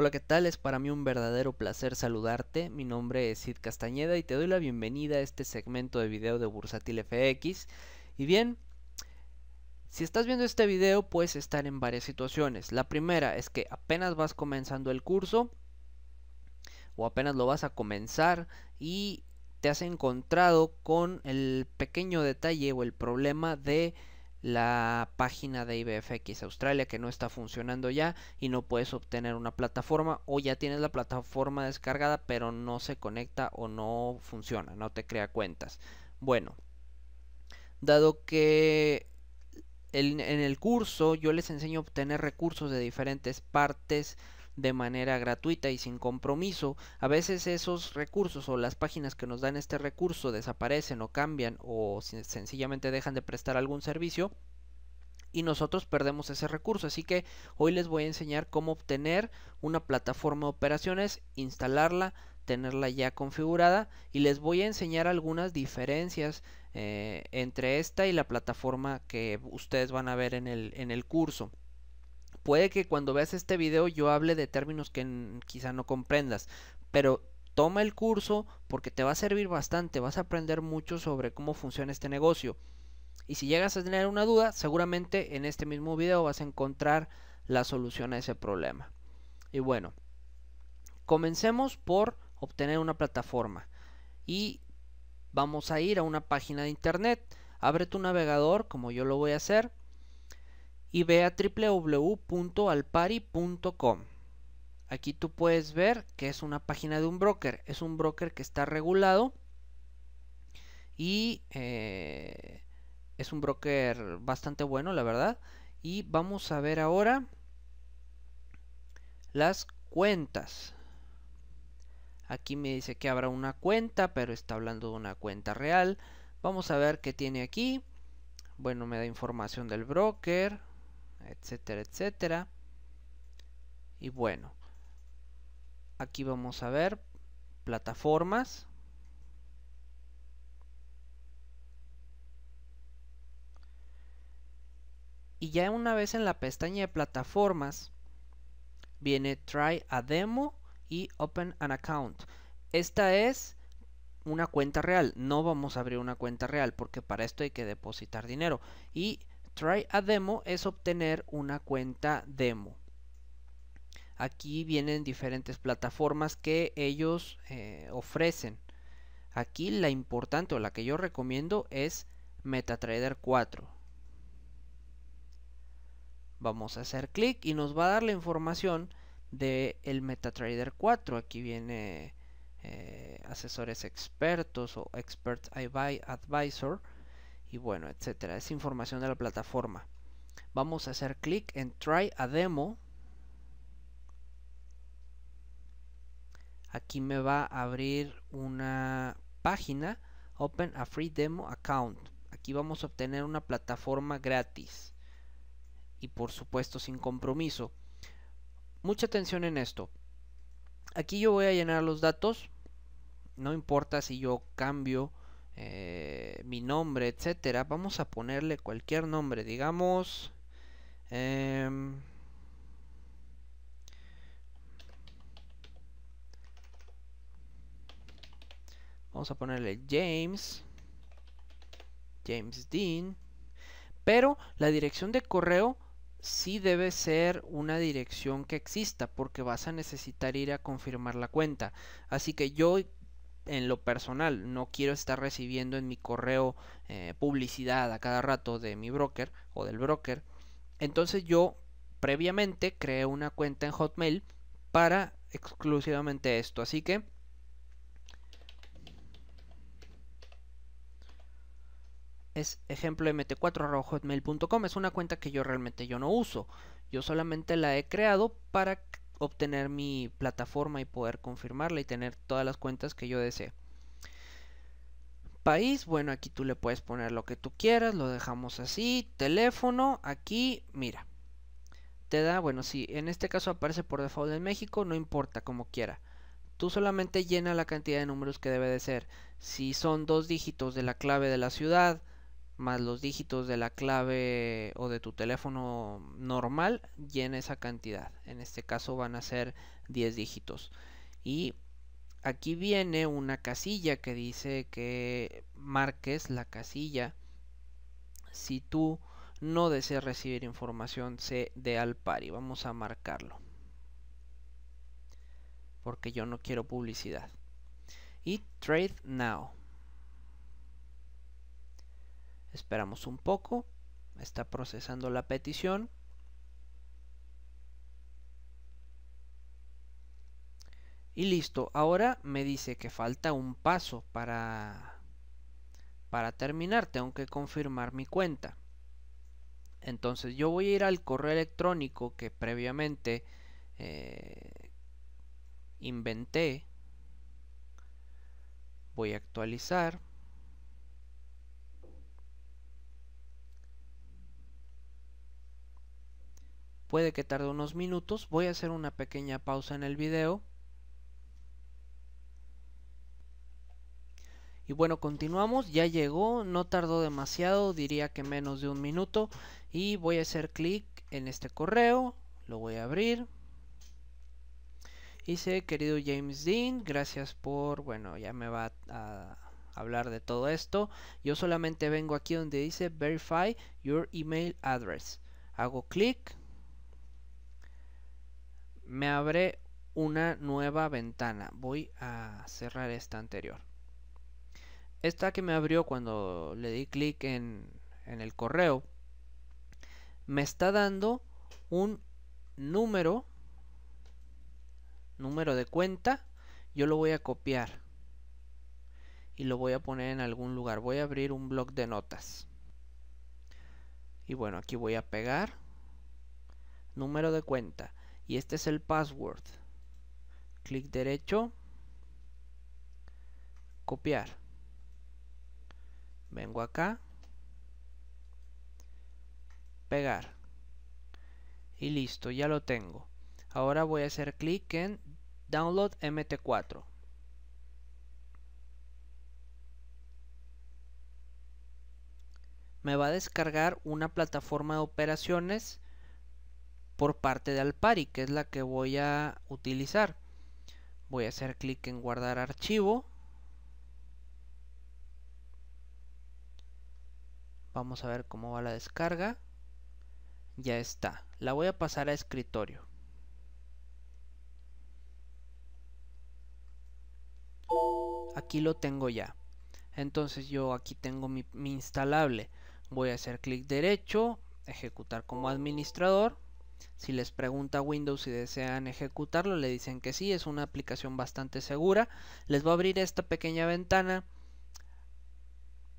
Hola, ¿qué tal? Es para mí un verdadero placer saludarte. Mi nombre es Sid Castañeda y te doy la bienvenida a este segmento de video de Bursátil FX. Y bien, si estás viendo este video puedes estar en varias situaciones. La primera es que apenas vas comenzando el curso o apenas lo vas a comenzar y te has encontrado con el pequeño detalle o el problema de la página de IBFX Australia que no está funcionando ya y no puedes obtener una plataforma o ya tienes la plataforma descargada pero no se conecta o no funciona, no te crea cuentas. Bueno, dado que en, el curso yo les enseño a obtener recursos de diferentes partes de manera gratuita y sin compromiso. A veces esos recursos o las páginas que nos dan este recurso desaparecen o cambian o sencillamente dejan de prestar algún servicio y nosotros perdemos ese recurso. Así que hoy les voy a enseñar cómo obtener una plataforma de operaciones, instalarla, tenerla ya configurada y les voy a enseñar algunas diferencias eh, entre esta y la plataforma que ustedes van a ver el, en el curso puede que cuando veas este video yo hable de términos que quizá no comprendas, pero toma el curso porque te va a servir bastante, vas a aprender mucho sobre cómo funciona este negocio. Y si llegas a tener una duda, seguramente en este mismo video vas a encontrar la solución a ese problema. Y bueno, comencemos por obtener una plataforma. Y vamos a ir a una página de internet. Abre tu navegador como yo lo voy a hacer y ve a www.alpari.com. Aquí tú puedes ver que es una página de un broker. Es un broker que está regulado y eh, es un broker bastante bueno, la verdad. Y vamos a ver ahora las cuentas. Aquí me dice que habrá una cuenta, pero está hablando de una cuenta real. Vamos a ver qué tiene aquí. Bueno, me da información del broker etcétera, etcétera. Y bueno, aquí vamos a ver plataformas. Y ya una vez en la pestaña de plataformas, viene Try a Demo y Open an Account. Esta es una cuenta real. No vamos a abrir una cuenta real porque para esto hay que depositar dinero. Y Try a demo es obtener una cuenta demo. Aquí vienen diferentes plataformas que ellos eh, ofrecen. Aquí la importante o la que yo recomiendo es MetaTrader 4. Vamos a hacer clic y nos va a dar la información de el MetaTrader 4. Aquí viene eh, asesores expertos o Expert Advisor y bueno, etcétera. Es información de la plataforma. Vamos a hacer clic en Try a Demo. Aquí me va a abrir una página, Open a Free Demo Account. Aquí vamos a obtener una plataforma gratis y por supuesto sin compromiso. Mucha atención en esto. Aquí yo voy a llenar los datos. No importa si yo cambio eh, mi nombre, etcétera, vamos a ponerle cualquier nombre, digamos. Em, vamos a ponerle James, James Dean, pero la dirección de correo sí debe ser una dirección que exista porque vas a necesitar ir a confirmar la cuenta. Así que yo en lo personal no quiero estar recibiendo en mi correo eh, publicidad a cada rato de mi broker o del broker, entonces yo previamente creé una cuenta en Hotmail para exclusivamente esto. Así que es ejemplo mt4.hotmail.com. Es una cuenta que yo realmente yo no uso. Yo solamente la he creado para obtener mi plataforma y poder confirmarla y tener todas las cuentas que yo desee. País, bueno, aquí tú le puedes poner lo que tú quieras, lo dejamos así. Teléfono, aquí, mira. Te da, bueno, si en este caso aparece por default en México, no importa, como quiera. Tú solamente llena la cantidad de números que debe de ser. Si son dos dígitos de la clave de la ciudad, más los dígitos de la clave o de tu teléfono normal llena esa cantidad. En este caso van a ser 10 dígitos. Y aquí viene una casilla que dice que marques la casilla si tú no deseas recibir información C de Alpari. Vamos a marcarlo. Porque yo no quiero publicidad. Y Trade Now. Esperamos un poco. Está procesando la petición. Y listo. Ahora me dice que falta un paso para, para terminar. Tengo que confirmar mi cuenta. Entonces yo voy a ir al correo electrónico que previamente eh, inventé. Voy a actualizar. puede que tarde unos minutos, voy a hacer una pequeña pausa en el video. Y bueno, continuamos, ya llegó, no tardó demasiado, diría que menos de un minuto. Y voy a hacer clic en este correo, lo voy a abrir. Dice, querido James Dean, gracias por, bueno, ya me va a hablar de todo esto. Yo solamente vengo aquí donde dice Verify Your Email Address. Hago clic, me abre una nueva ventana. Voy a cerrar esta anterior. Esta que me abrió cuando le di clic en, el correo, me está dando un número, número de cuenta. Yo lo voy a copiar y lo voy a poner en algún lugar. Voy a abrir un bloc de notas. Y bueno, aquí voy a pegar número de cuenta y este es el password. Clic derecho, copiar. Vengo acá, pegar. Y listo, ya lo tengo. Ahora voy a hacer clic en Download MT4. Me va a descargar una plataforma de operaciones por parte de Alpari, que es la que voy a utilizar. Voy a hacer clic en guardar archivo. Vamos a ver cómo va la descarga. Ya está. La voy a pasar a escritorio. Aquí lo tengo ya. Entonces yo aquí tengo mi, instalable. Voy a hacer clic derecho, ejecutar como administrador si les pregunta Windows si desean ejecutarlo, le dicen que sí, es una aplicación bastante segura. Les va a abrir esta pequeña ventana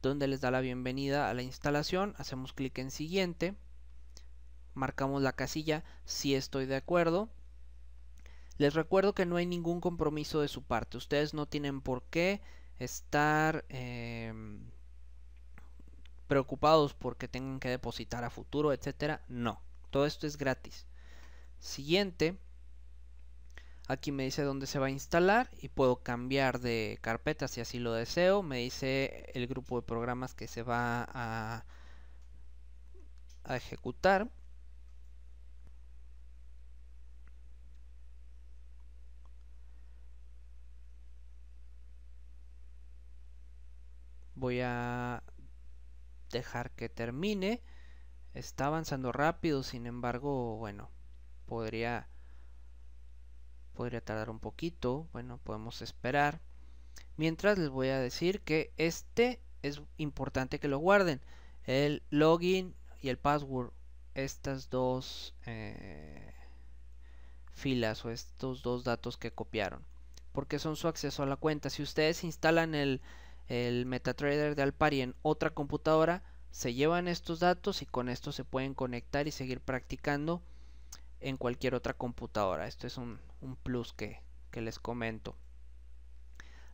donde les da la bienvenida a la instalación. Hacemos clic en siguiente. Marcamos la casilla si estoy de acuerdo. Les recuerdo que no hay ningún compromiso de su parte. Ustedes no tienen por qué estar em, preocupados porque tengan que depositar a futuro, etcétera. No. Todo esto es gratis. Siguiente. Aquí me dice dónde se va a instalar y puedo cambiar de carpeta si así lo deseo. Me dice el grupo de programas que se va a, a ejecutar. Voy a dejar que termine. Está avanzando rápido, sin embargo, bueno, podría podría tardar un poquito, bueno, podemos esperar. Mientras les voy a decir que este es importante que lo guarden, el login y el password, estas dos eh, filas o estos dos datos que copiaron, porque son su acceso a la cuenta. Si ustedes instalan el, el MetaTrader de Alpari en otra computadora, se llevan estos datos y con esto se pueden conectar y seguir practicando en cualquier otra computadora. Esto es un, plus que, que les comento.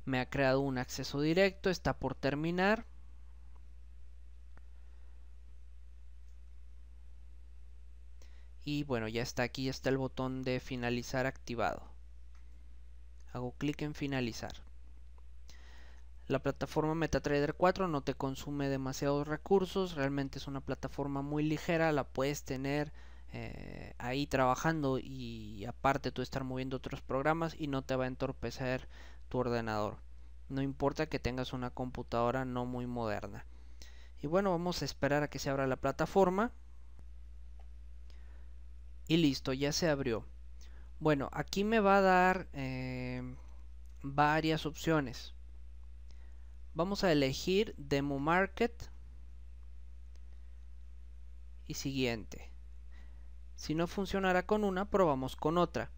Me ha creado un acceso directo, está por terminar. y bueno ya está aquí ya está el botón de finalizar activado hago clic en finalizar la plataforma MetaTrader 4 no te consume demasiados recursos, realmente es una plataforma muy ligera, la puedes tener eh, ahí trabajando y aparte tú estar moviendo otros programas y no te va a entorpecer tu ordenador. No importa que tengas una computadora no muy moderna. Y bueno, vamos a esperar a que se abra la plataforma. Y listo, ya se abrió. Bueno, aquí me va a dar eh, varias opciones vamos a elegir demo market y siguiente si no funcionará con una probamos con otra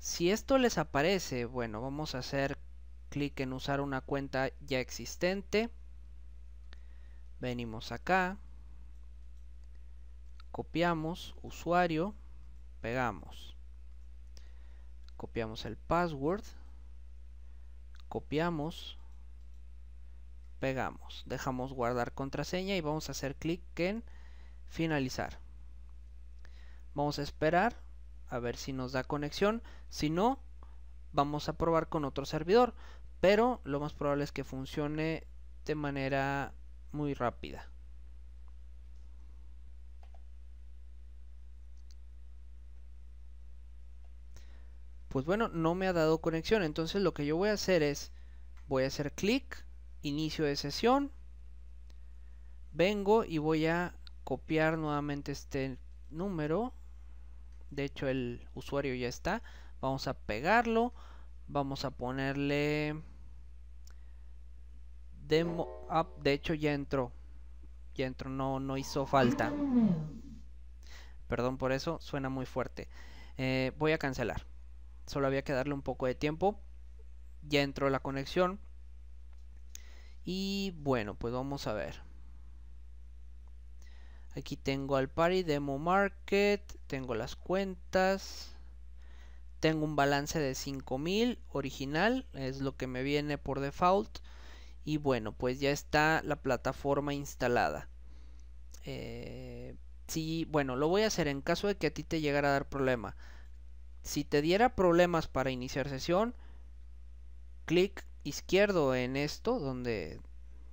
si esto les aparece bueno vamos a hacer clic en usar una cuenta ya existente venimos acá copiamos usuario pegamos copiamos el password copiamos pegamos, dejamos guardar contraseña y vamos a hacer clic en finalizar. Vamos a esperar a ver si nos da conexión, si no vamos a probar con otro servidor, pero lo más probable es que funcione de manera muy rápida. Pues bueno, no me ha dado conexión, entonces lo que yo voy a hacer es, voy a hacer clic inicio de sesión. Vengo y voy a copiar nuevamente este número. De hecho el usuario ya está. Vamos a pegarlo. Vamos a ponerle demo up. De hecho ya entró. Ya entró, no, no hizo falta. Perdón por eso, suena muy fuerte. Eh, voy a cancelar. Solo había que darle un poco de tiempo. Ya entró la conexión. Y bueno, pues vamos a ver. Aquí tengo al Party Demo Market, tengo las cuentas, tengo un balance de 5000 original, es lo que me viene por default. Y bueno, pues ya está la plataforma instalada. Eh, sí, bueno, lo voy a hacer en caso de que a ti te llegara a dar problema. Si te diera problemas para iniciar sesión, clic izquierdo en esto, donde,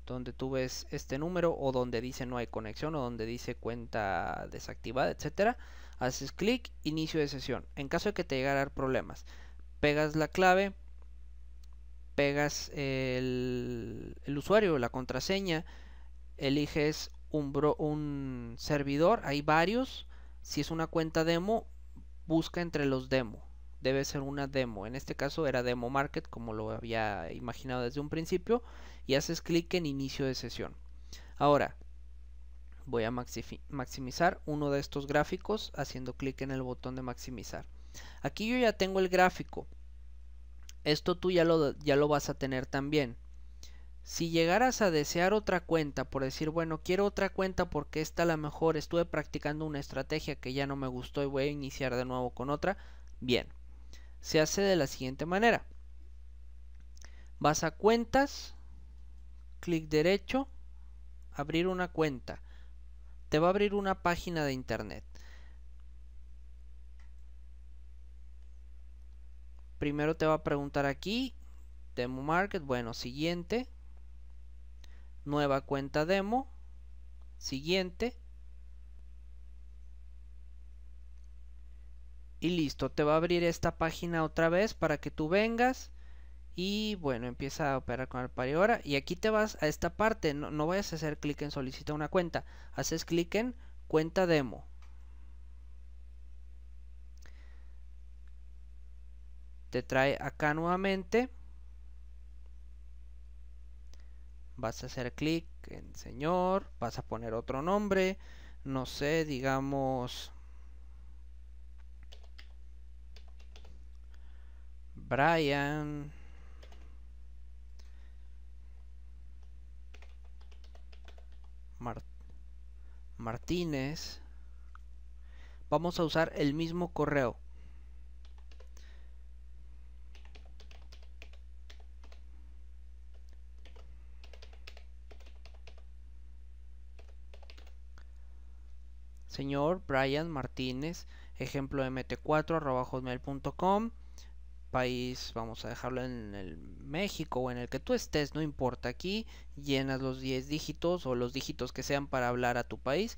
donde tú ves este número o donde dice no hay conexión o donde dice cuenta desactivada, etcétera, haces clic, inicio de sesión. En caso de que te llegara problemas, pegas la clave, pegas el, usuario, la contraseña, eliges un, un servidor, hay varios. Si es una cuenta demo, busca entre los demo debe ser una demo. En este caso era demo market como lo había imaginado desde un principio y haces clic en inicio de sesión. Ahora voy a maximizar uno de estos gráficos haciendo clic en el botón de maximizar. Aquí yo ya tengo el gráfico. Esto tú ya lo, ya lo vas a tener también. Si llegaras a desear otra cuenta por decir, bueno, quiero otra cuenta porque esta la mejor estuve practicando una estrategia que ya no me gustó y voy a iniciar de nuevo con otra, bien, se hace de la siguiente manera. Vas a cuentas, clic derecho, abrir una cuenta. Te va a abrir una página de internet. Primero te va a preguntar aquí, demo market, bueno, siguiente, nueva cuenta demo, siguiente, y listo, te va a abrir esta página otra vez para que tú vengas y bueno, empieza a operar con el ahora. y aquí te vas a esta parte, no, no vayas a hacer clic en solicita una cuenta, haces clic en cuenta demo. Te trae acá nuevamente. Vas a hacer clic en señor, vas a poner otro nombre, no sé, digamos Brian. Martínez. Vamos a usar el mismo correo. Señor Brian Martínez, ejemplo mt4.com país, vamos a dejarlo en el México o en el que tú estés, no importa, aquí llenas los 10 dígitos o los dígitos que sean para hablar a tu país.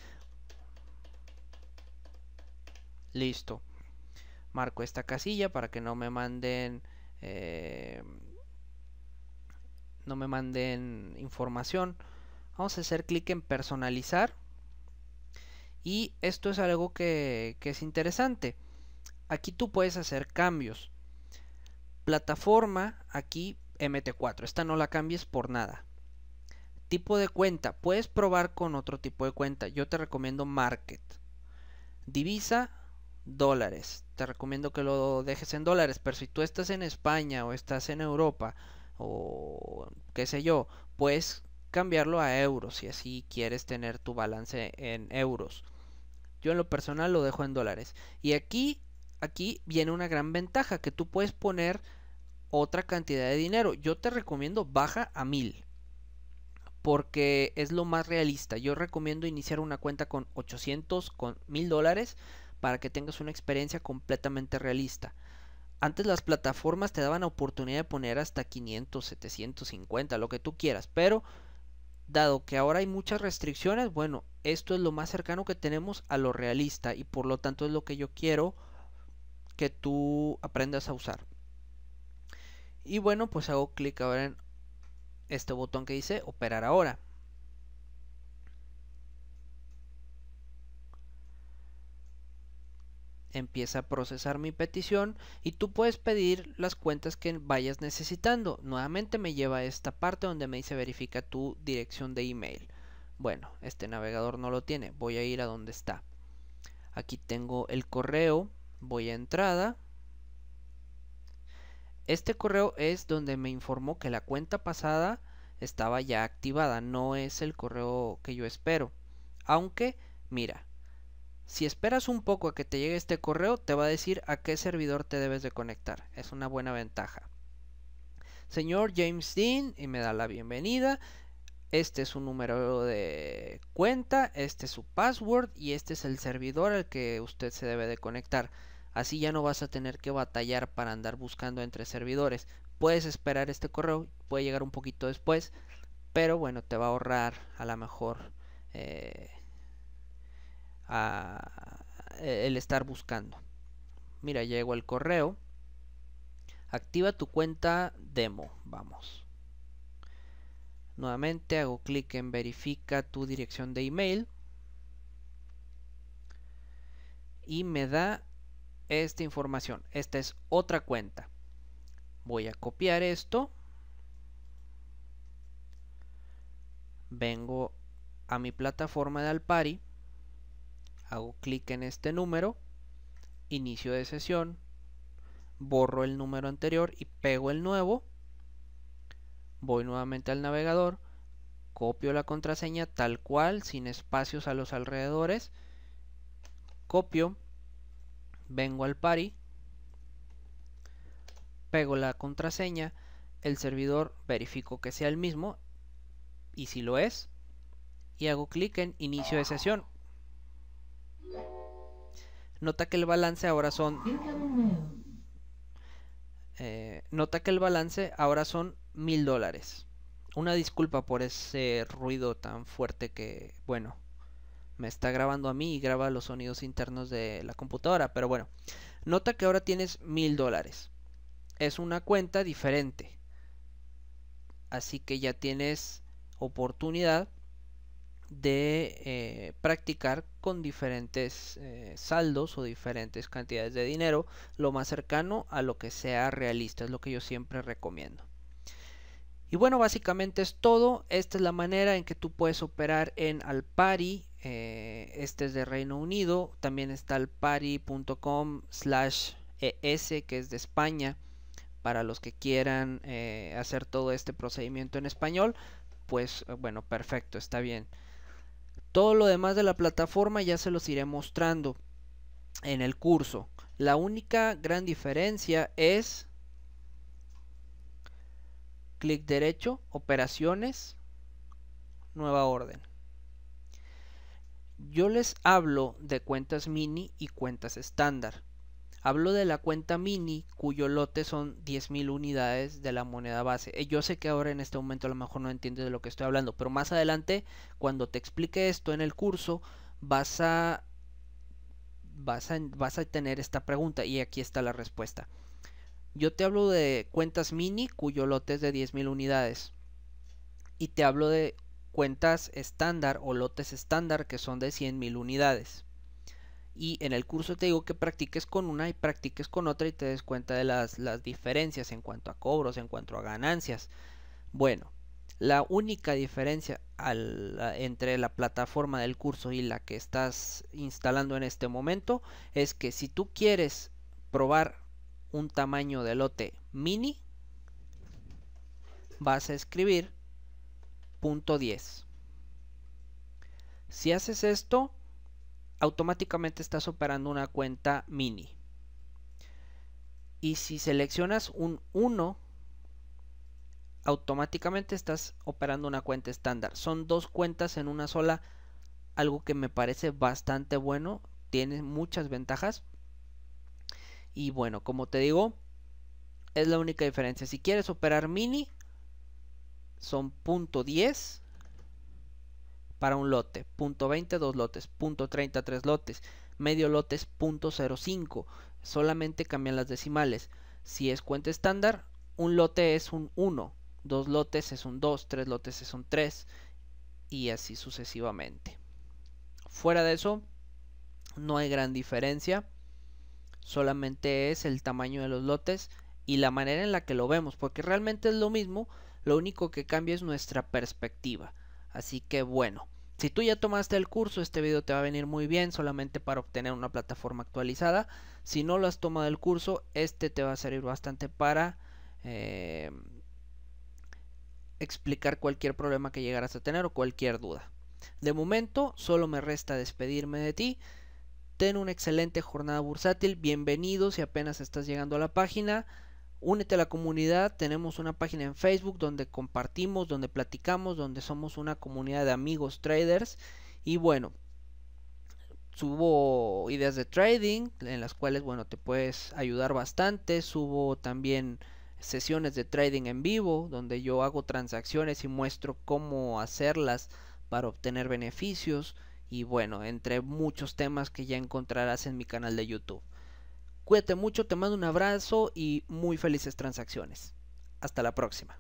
Listo. Marco esta casilla para que no me manden eh, no me manden información. Vamos a hacer clic en personalizar. Y esto es algo que es interesante. Aquí tú puedes hacer cambios Plataforma, aquí MT4. Esta no la cambies por nada. Tipo de cuenta. Puedes probar con otro tipo de cuenta. Yo te recomiendo Market. Divisa, dólares. Te recomiendo que lo dejes en dólares. Pero si tú estás en España o estás en Europa o qué sé yo, puedes cambiarlo a euros si así quieres tener tu balance en euros. Yo en lo personal lo dejo en dólares. Y aquí aquí viene una gran ventaja que tú puedes poner otra cantidad de dinero. Yo te recomiendo baja a mil porque es lo más realista. Yo recomiendo iniciar una cuenta con 800, con 1000 dólares para que tengas una experiencia completamente realista. Antes las plataformas te daban oportunidad de poner hasta 500, 750, lo que tú quieras, pero dado que ahora hay muchas restricciones, bueno, esto es lo más cercano que tenemos a lo realista y por lo tanto es lo que yo quiero que tú aprendas a usar. Y bueno, pues hago clic ahora en este botón que dice operar ahora. Empieza a procesar mi petición y tú puedes pedir las cuentas que vayas necesitando. Nuevamente me lleva a esta parte donde me dice verifica tu dirección de email. Bueno, este navegador no lo tiene. Voy a ir a donde está. Aquí tengo el correo voy a entrada. Este correo es donde me informó que la cuenta pasada estaba ya activada, no es el correo que yo espero. Aunque, mira, si esperas un poco a que te llegue este correo, te va a decir a qué servidor te debes de conectar. Es una buena ventaja. Señor James Dean, y me da la bienvenida. Este es su número de cuenta, este es su password y este es el servidor al que usted se debe de conectar. Así ya no vas a tener que batallar para andar buscando entre servidores. Puedes esperar este correo, puede llegar un poquito después, pero bueno, te va a ahorrar a lo mejor eh, el estar buscando. Mira, llegó el correo. Activa tu cuenta demo, vamos. Nuevamente hago clic en verifica tu dirección de email y me da esta información. Esta es otra cuenta. Voy a copiar esto. Vengo a mi plataforma de Alpari. Hago clic en este número. Inicio de sesión. Borro el número anterior y pego el nuevo. Voy nuevamente al navegador. Copio la contraseña tal cual, sin espacios a los alrededores. Copio vengo al pari pego la contraseña, el servidor verifico que sea el mismo y si lo es, y hago clic en inicio de sesión. Nota que el balance ahora son... Eh, nota que el balance ahora son mil dólares. Una disculpa por ese ruido tan fuerte que, bueno, me está grabando a mí y graba los sonidos internos de la computadora. Pero bueno, nota que ahora tienes mil dólares. Es una cuenta diferente. Así que ya tienes oportunidad de eh, practicar con diferentes eh, saldos o diferentes cantidades de dinero lo más cercano a lo que sea realista es lo que yo siempre recomiendo y bueno, básicamente es todo. Esta es la manera en que tú puedes operar en Alpari. Eh, este es de Reino Unido. También está alpari.com slash ES, que es de España. Para los que quieran eh, hacer todo este procedimiento en español, pues eh, bueno, perfecto, está bien. Todo lo demás de la plataforma ya se los iré mostrando en el curso. La única gran diferencia es clic derecho, operaciones, nueva orden. Yo les hablo de cuentas mini y cuentas estándar. Hablo de la cuenta mini cuyo lote son 10.000 unidades de la moneda base. Eh, yo sé que ahora en este momento a lo mejor no entiendes de lo que estoy hablando, pero más adelante cuando te explique esto en el curso vas a, vas a, vas a tener esta pregunta y aquí está la respuesta. Yo te hablo de cuentas mini cuyo lote es de 10.000 unidades. Y te hablo de cuentas estándar o lotes estándar que son de 100.000 unidades. Y en el curso te digo que practiques con una y practiques con otra y te des cuenta de las, las diferencias en cuanto a cobros, en cuanto a ganancias. Bueno, la única diferencia entre la plataforma del curso y la que estás instalando en este momento es que si tú quieres probar un tamaño de lote mini, vas a escribir punto 10. Si haces esto, automáticamente estás operando una cuenta mini. Y si seleccionas un 1, automáticamente estás operando una cuenta estándar. Son dos cuentas en una sola, algo que me parece bastante bueno, tiene muchas ventajas. Y bueno, como te digo, es la única diferencia. Si quieres operar mini, son .10 para un lote, .20 dos lotes, .30 tres lotes, medio lote es .05. Solamente cambian las decimales. Si es cuenta estándar, un lote es un 1, dos lotes es un 2, tres lotes es un 3 y así sucesivamente. Fuera de eso, no hay gran diferencia solamente es el tamaño de los lotes y la manera en la que lo vemos, porque realmente es lo mismo, lo único que cambia es nuestra perspectiva. Así que bueno, si tú ya tomaste el curso, este video te va a venir muy bien solamente para obtener una plataforma actualizada. Si no lo has tomado el curso, este te va a servir bastante para eh, explicar cualquier problema que llegaras a tener o cualquier duda. De momento, solo me resta despedirme de ti. Ten una excelente jornada bursátil. bienvenidos si apenas estás llegando a la página. Únete a la comunidad. Tenemos una página en Facebook donde compartimos, donde platicamos, donde somos una comunidad de amigos traders. Y bueno, subo ideas de trading en las cuales bueno te puedes ayudar bastante. Subo también sesiones de trading en vivo donde yo hago transacciones y muestro cómo hacerlas para obtener beneficios y bueno, entre muchos temas que ya encontrarás en mi canal de YouTube. Cuídate mucho, te mando un abrazo y muy felices transacciones. Hasta la próxima.